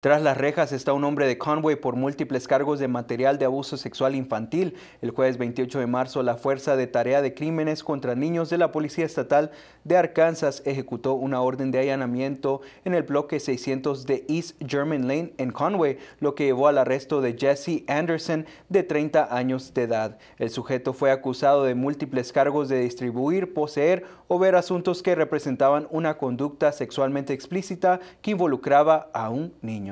Tras las rejas está un hombre de Conway por múltiples cargos de material de abuso sexual infantil. El jueves 28 de marzo, la Fuerza de Tarea de Crímenes contra Niños de la Policía Estatal de Arkansas ejecutó una orden de allanamiento en el bloque 600 de East German Lane en Conway, lo que llevó al arresto de Jesse Anderson, de 30 años de edad. El sujeto fue acusado de múltiples cargos de distribuir, poseer o ver asuntos que representaban una conducta sexualmente explícita que involucraba a un niño.